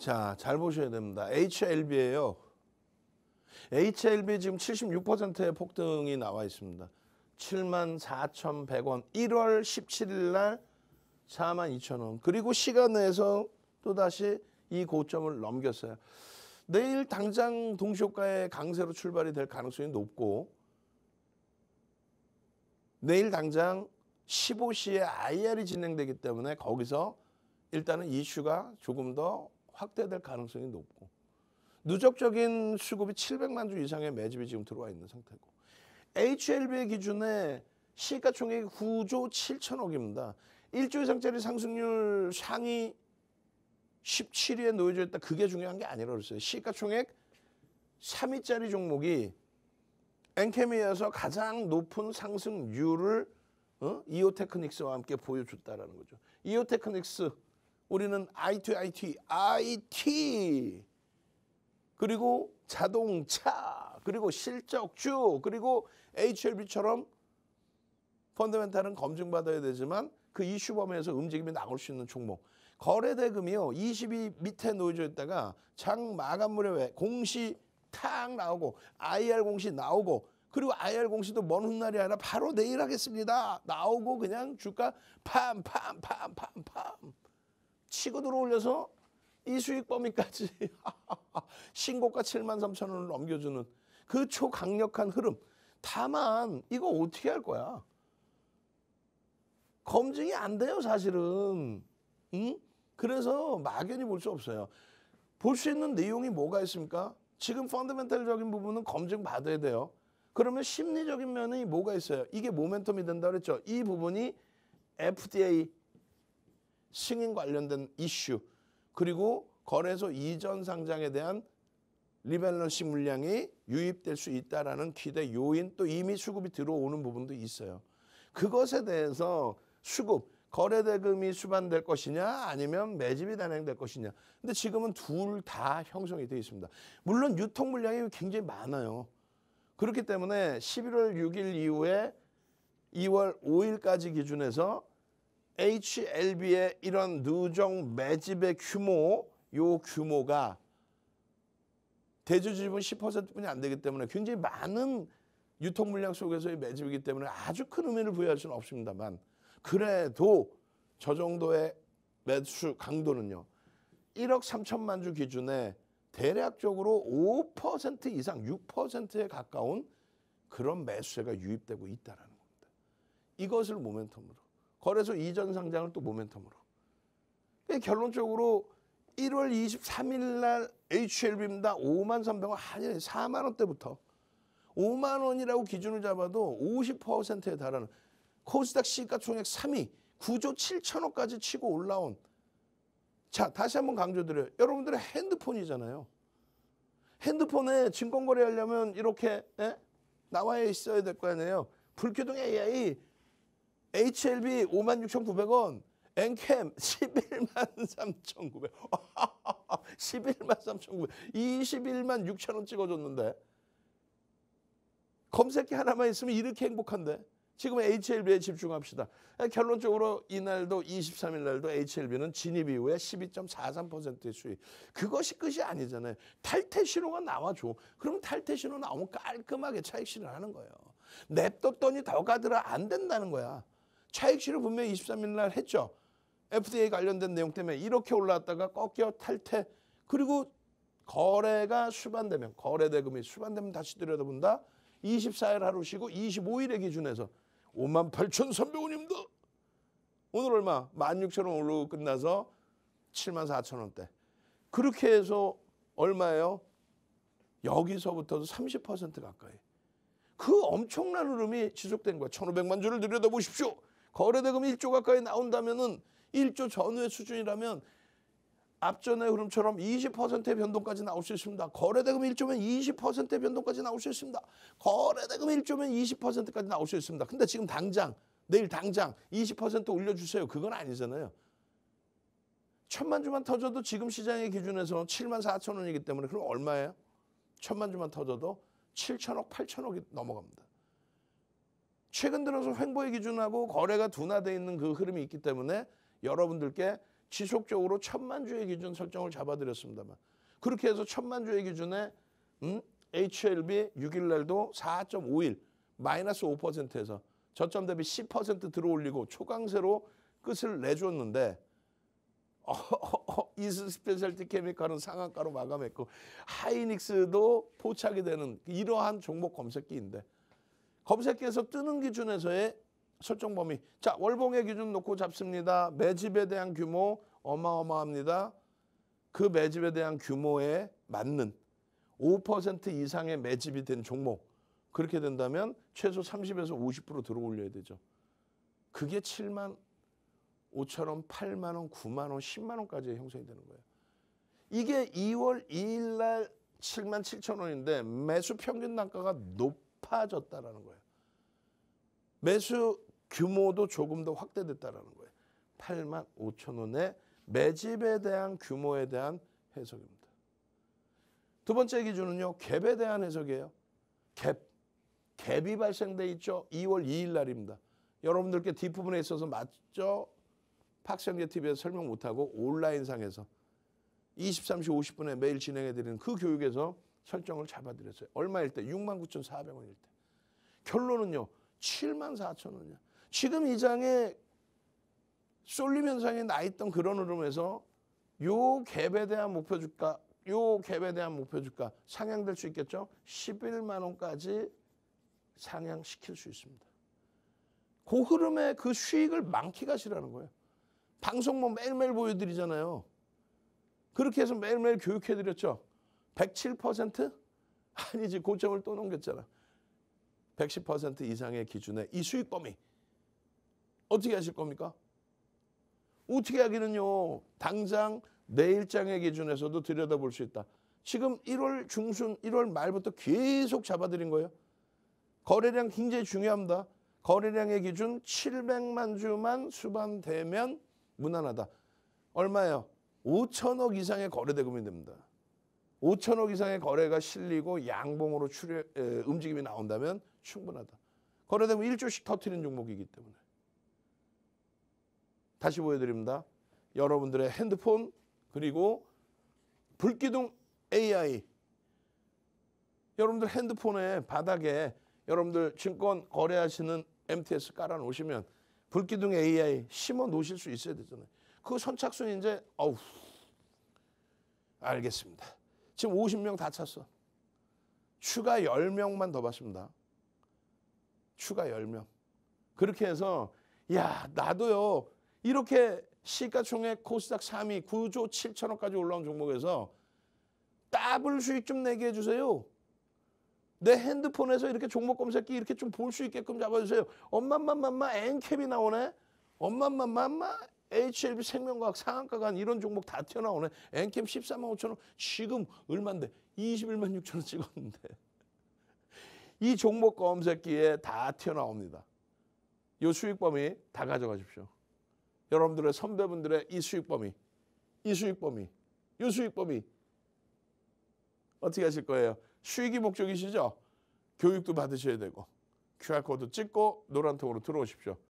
자, 잘 보셔야 됩니다. h l b 에요 HLB 지금 76%의 폭등이 나와 있습니다. 74,100원 1월 17일 날 42,000원 그리고 시간 내에서 또다시 이 고점을 넘겼어요. 내일 당장 동시효과의 강세로 출발이 될 가능성이 높고 내일 당장 15시에 IR이 진행되기 때문에 거기서 일단은 이슈가 조금 더 확대될 가능성이 높고 누적적인 수급이 700만 주 이상의 매집이 지금 들어와 있는 상태고 HLB 기준에 시가총액이 9조 7천억입니다. 1조 이상짜리 상승률 상위 17위에 놓여져 있다. 그게 중요한 게 아니라 그랬어요. 시가총액 3위짜리 종목이 엔케미에서 가장 높은 상승률을 어? 이오테크닉스와 함께 보여줬다라는 거죠. 이오테크닉스 우리는 IT, IT, IT. 그리고 자동차, 그리고 실적주, 그리고 HLB처럼 펀더멘탈은 검증받아야 되지만 그 이슈 범위에서 움직임이 나올 수 있는 종목. 거래대금이요. 2이 밑에 놓여져 있다가 장 마감 무렵에 공시 탁 나오고 IR 공시 나오고 그리고 IR 공시도 먼 훗날이 아니라 바로 내일 하겠습니다. 나오고 그냥 주가 팜 팜 팜 팜 팜. 치고 들어올려서 이수익 범위까지 신고가 7만 3천 원을 넘겨주는 그 초강력한 흐름. 다만 이거 어떻게 할 거야? 검증이 안 돼요 사실은. 응? 그래서 막연히 볼 수 없어요. 볼 수 있는 내용이 뭐가 있습니까? 지금 펀드멘탈적인 부분은 검증 받아야 돼요. 그러면 심리적인 면이 뭐가 있어요? 이게 모멘텀이 된다 그랬죠. 이 부분이 FDA 승인 관련된 이슈 그리고 거래소 이전 상장에 대한 리밸런싱 물량이 유입될 수 있다라는 기대 요인 또 이미 수급이 들어오는 부분도 있어요. 그것에 대해서 수급 거래대금이 수반될 것이냐 아니면 매집이 단행될 것이냐 근데 지금은 둘 다 형성이 되어 있습니다. 물론 유통 물량이 굉장히 많아요. 그렇기 때문에 11월 6일 이후에 2월 5일까지 기준해서 HLB의 이런 누정 매집의 규모, 요 규모가 대주 지분 10%뿐이 안 되기 때문에 굉장히 많은 유통 물량 속에서의 매집이기 때문에 아주 큰 의미를 부여할 수는 없습니다만 그래도 저 정도의 매수 강도는요. 1억 3천만 주 기준에 대략적으로 5% 이상 6%에 가까운 그런 매수세가 유입되고 있다라는 겁니다. 이것을 모멘텀으로 거래소 이전 상장을 또 모멘텀으로. 그러니까 결론적으로 1월 23일 날 HLB입니다. 5만 3 0원 아니 4만 원대부터 5만 원이라고 기준을 잡아도 50%에 달하는 코스닥 시가총액 3위 9조 7천억까지 치고 올라온 자 다시 한번 강조드려요. 여러분들의 핸드폰이잖아요. 핸드폰에 증권거래 하려면 이렇게 에? 예? 나와 있어야 될 거 아니에요. 불쾌동 AI HLB 56,900원, 엔캠 1 1 3,900. 원1 1 3,900. 원 21만 6천 원 찍어줬는데 검색기 하나만 있으면 이렇게 행복한데 지금 HLB에 집중합시다. 결론적으로 이날도 23일 날도 HLB는 진입 이후에 12.43%의 수익. 그것이 끝이 아니잖아요. 탈퇴 신호가 나와줘. 그럼 탈퇴 신호 나오면 깔끔하게 차익 실현하는 거예요. 냅뒀더니 더 가더라 안 된다는 거야. 차익 실을 분명히 23일 날 했죠. FDA 관련된 내용 때문에 이렇게 올라왔다가 꺾여 탈퇴 그리고 거래가 수반되면 거래 대금이 수반되면 다시 들여다본다. 24일 하루 쉬고 25일에 기준해서 5만 8 3 0원입니다 오늘 얼마? 1 6 0원 올르고 끝나서 7만 4천원대. 그렇게 해서 얼마예요? 여기서부터도 30% 가까이. 그 엄청난 흐름이 지속된 거야. 1,500만 주를 들여다보십시오. 거래대금 1조 가까이 나온다면은 1조 전후의 수준이라면 앞전의 흐름처럼 20%의 변동까지 나올 수 있습니다. 거래대금 1조면 20%의 변동까지 나올 수 있습니다. 거래대금 1조면 20%까지 나올 수 있습니다. 근데 지금 당장 내일 당장 20% 올려주세요. 그건 아니잖아요. 천만 주만 터져도 지금 시장의 기준에서 7만 4천 원이기 때문에 그럼 얼마예요? 천만 주만 터져도 7천억, 8천억이 넘어갑니다. 최근 들어서 횡보의 기준하고 거래가 둔화돼 있는 그 흐름이 있기 때문에 여러분들께 지속적으로 천만 주의 기준 설정을 잡아드렸습니다만 그렇게 해서 천만 주의 기준에 음? HLB 6일 날도 4 5일 마이너스 5%에서 저점 대비 10% 들어올리고 초강세로 끝을 내줬는데 어, 어, 어, 이스 스페셜티 케미칼은 상한가로 마감했고 하이닉스도 포착이 되는 이러한 종목 검색기인데 검색해서 뜨는 기준에서의 설정 범위. 자, 월봉의 기준 놓고 잡습니다. 매집에 대한 규모 어마어마합니다. 그 매집에 대한 규모에 맞는 5% 이상의 매집이 된 종목. 그렇게 된다면 최소 30에서 50% 들어 올려야 되죠. 그게 7만 5천 원, 8만 원, 9만 원, 10만 원까지 형성이 되는 거예요. 이게 2월 2일 날 7만 7천 원인데 매수 평균 단가가 높아졌다라는 거예요. 매수 규모도 조금 더 확대됐다라는 거예요. 8만 5천 원의 매집에 대한 규모에 대한 해석입니다. 두 번째 기준은요. 갭에 대한 해석이에요. 갭. 갭이 발생돼 있죠. 2월 2일 날입니다. 여러분들께 뒷부분에 있어서 맞죠? 박성재 TV에서 설명 못하고 온라인상에서 23시 50분에 매일 진행해드리는 그 교육에서 설정을 잡아드렸어요. 얼마일 때? 69,400원일 때. 결론은요. 7만 4천 원이야. 지금 이 장에 쏠림 현상이 나 있던 그런 흐름에서 요 갭에 대한 목표 주가, 요 갭에 대한 목표 주가 상향될 수 있겠죠? 11만 원까지 상향시킬 수 있습니다. 그 흐름에 그 수익을 많기가 싫어는 거예요. 방송만 뭐 매일매일 보여드리잖아요. 그렇게 해서 매일매일 교육해드렸죠. 107%? 아니지, 고점을 또 넘겼잖아. 110% 이상의 기준에 이 수익 범위 어떻게 하실 겁니까? 어떻게 하기는요. 당장 내 일장의 기준에서도 들여다볼 수 있다. 지금 1월 중순, 1월 말부터 계속 잡아들인 거예요. 거래량 굉장히 중요합니다. 거래량의 기준 700만 주만 수반되면 무난하다. 얼마예요? 5천억 이상의 거래 대금이 됩니다. 5천억 이상의 거래가 실리고 양봉으로 출 움직임이 나온다면 충분하다. 거래되면 1조씩 터트리는 종목이기 때문에. 다시 보여드립니다. 여러분들의 핸드폰 그리고 불기둥 AI 여러분들 핸드폰에 바닥에 여러분들 증권 거래하시는 MTS 깔아놓으시면 불기둥 AI 심어 놓으실 수 있어야 되잖아요. 그 선착순 이제 어우 알겠습니다. 지금 50명 다 찼어. 추가 10명만 더 받습니다. 추가 10명. 그렇게 해서 야 나도요 이렇게 시가총액 코스닥 3위 9조 7천억까지 올라온 종목에서 더블 수익 좀 내게 해주세요. 내 핸드폰에서 이렇게 종목 검색기 이렇게 좀 볼 수 있게끔 잡아주세요. 엄마 엄마, 엄마 엔캡이 나오네. 엄마 엄마, 엄마 HLB 생명과학 상한가간 이런 종목 다 튀어나오네. 엔캠 1 3만 5천 원 지금 얼만데 21만 6천 원 찍었는데 이 종목 검색기에 다 튀어나옵니다. 이 수익 범위 다 가져가십시오. 여러분들의 선배분들의 이 수익 범위, 이 수익 범위, 이 수익 범위 어떻게 하실 거예요? 수익이 목적이시죠? 교육도 받으셔야 되고 QR코드 찍고 노란통으로 들어오십시오.